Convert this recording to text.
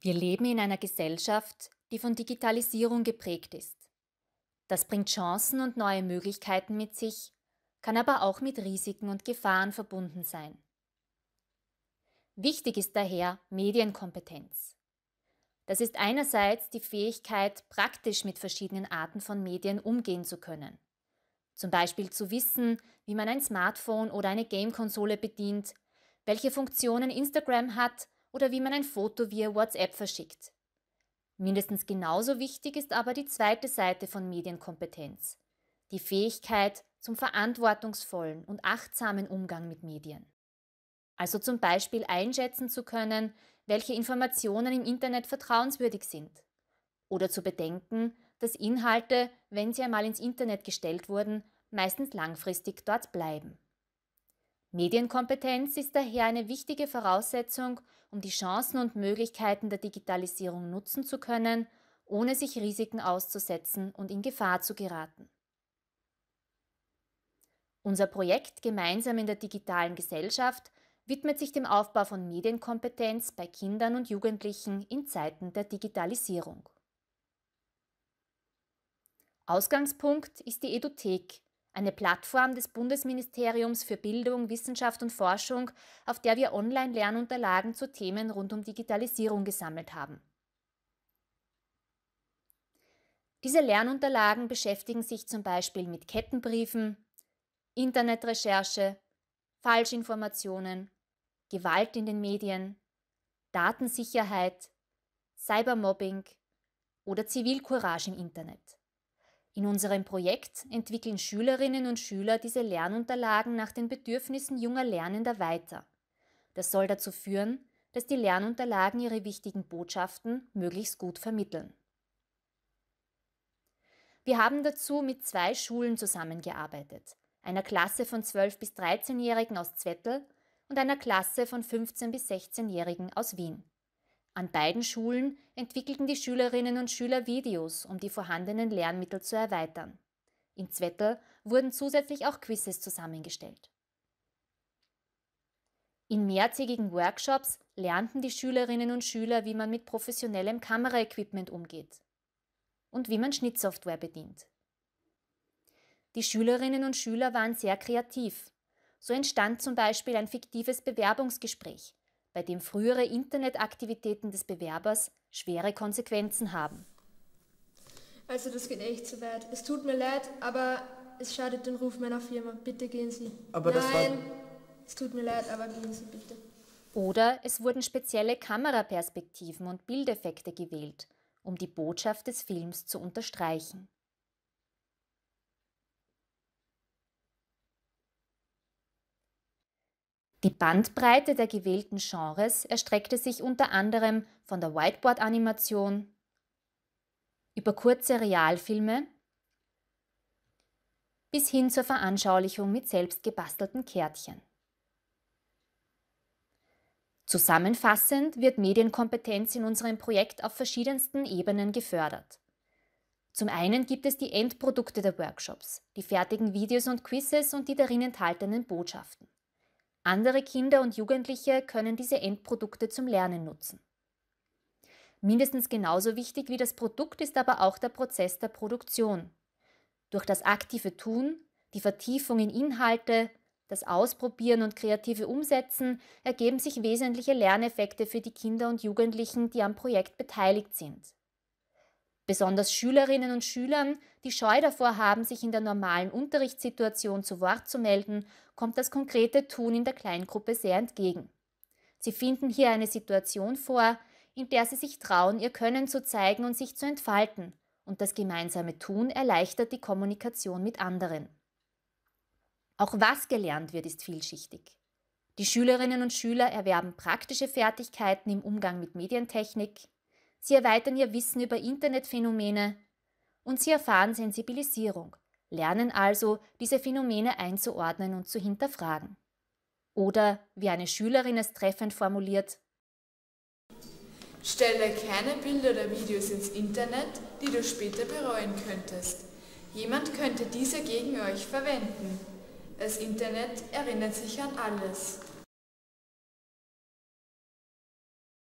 Wir leben in einer Gesellschaft, die von Digitalisierung geprägt ist. Das bringt Chancen und neue Möglichkeiten mit sich, kann aber auch mit Risiken und Gefahren verbunden sein. Wichtig ist daher Medienkompetenz. Das ist einerseits die Fähigkeit, praktisch mit verschiedenen Arten von Medien umgehen zu können. Zum Beispiel zu wissen, wie man ein Smartphone oder eine Gamekonsole bedient, welche Funktionen Instagram hat oder wie man ein Foto via WhatsApp verschickt. Mindestens genauso wichtig ist aber die zweite Seite von Medienkompetenz, die Fähigkeit zum verantwortungsvollen und achtsamen Umgang mit Medien. Also zum Beispiel einschätzen zu können, welche Informationen im Internet vertrauenswürdig sind. Oder zu bedenken, dass Inhalte, wenn sie einmal ins Internet gestellt wurden, meistens langfristig dort bleiben. Medienkompetenz ist daher eine wichtige Voraussetzung, um die Chancen und Möglichkeiten der Digitalisierung nutzen zu können, ohne sich Risiken auszusetzen und in Gefahr zu geraten. Unser Projekt Gemeinsam in der digitalen Gesellschaft widmet sich dem Aufbau von Medienkompetenz bei Kindern und Jugendlichen in Zeiten der Digitalisierung. Ausgangspunkt ist die Edothek, eine Plattform des Bundesministeriums für Bildung, Wissenschaft und Forschung, auf der wir Online-Lernunterlagen zu Themen rund um Digitalisierung gesammelt haben. Diese Lernunterlagen beschäftigen sich zum Beispiel mit Kettenbriefen, Internetrecherche, Falschinformationen, Gewalt in den Medien, Datensicherheit, Cybermobbing oder Zivilcourage im Internet. In unserem Projekt entwickeln Schülerinnen und Schüler diese Lernunterlagen nach den Bedürfnissen junger Lernender weiter. Das soll dazu führen, dass die Lernunterlagen ihre wichtigen Botschaften möglichst gut vermitteln. Wir haben dazu mit zwei Schulen zusammengearbeitet, einer Klasse von 12- bis 13-Jährigen aus Zwettel und einer Klasse von 15- bis 16-Jährigen aus Wien. An beiden Schulen entwickelten die Schülerinnen und Schüler Videos, um die vorhandenen Lernmittel zu erweitern. In Zwettel wurden zusätzlich auch Quizzes zusammengestellt. In mehrtägigen Workshops lernten die Schülerinnen und Schüler, wie man mit professionellem Kameraequipment umgeht und wie man Schnittsoftware bedient. Die Schülerinnen und Schüler waren sehr kreativ. So entstand zum Beispiel ein fiktives Bewerbungsgespräch, bei dem frühere Internetaktivitäten des Bewerbers schwere Konsequenzen haben. Also das geht echt zu weit. Es tut mir leid, aber es schadet den Ruf meiner Firma. Bitte gehen Sie. Aber Nein, es tut mir leid, aber gehen Sie bitte. Oder es wurden spezielle Kameraperspektiven und Bildeffekte gewählt, um die Botschaft des Films zu unterstreichen. Die Bandbreite der gewählten Genres erstreckte sich unter anderem von der Whiteboard-Animation über kurze Realfilme bis hin zur Veranschaulichung mit selbst gebastelten Kärtchen. Zusammenfassend wird Medienkompetenz in unserem Projekt auf verschiedensten Ebenen gefördert. Zum einen gibt es die Endprodukte der Workshops, die fertigen Videos und Quizzes und die darin enthaltenen Botschaften. Andere Kinder und Jugendliche können diese Endprodukte zum Lernen nutzen. Mindestens genauso wichtig wie das Produkt ist aber auch der Prozess der Produktion. Durch das aktive Tun, die Vertiefung in Inhalte, das Ausprobieren und kreative Umsetzen ergeben sich wesentliche Lerneffekte für die Kinder und Jugendlichen, die am Projekt beteiligt sind. Besonders Schülerinnen und Schülern, die Scheu davor haben, sich in der normalen Unterrichtssituation zu Wort zu melden, kommt das konkrete Tun in der Kleingruppe sehr entgegen. Sie finden hier eine Situation vor, in der sie sich trauen, ihr Können zu zeigen und sich zu entfalten, und das gemeinsame Tun erleichtert die Kommunikation mit anderen. Auch was gelernt wird, ist vielschichtig. Die Schülerinnen und Schüler erwerben praktische Fertigkeiten im Umgang mit Medientechnik, Sie erweitern ihr Wissen über Internetphänomene und sie erfahren Sensibilisierung, lernen also, diese Phänomene einzuordnen und zu hinterfragen. Oder, wie eine Schülerin es treffend formuliert, Stelle keine Bilder oder Videos ins Internet, die du später bereuen könntest. Jemand könnte diese gegen euch verwenden. Das Internet erinnert sich an alles.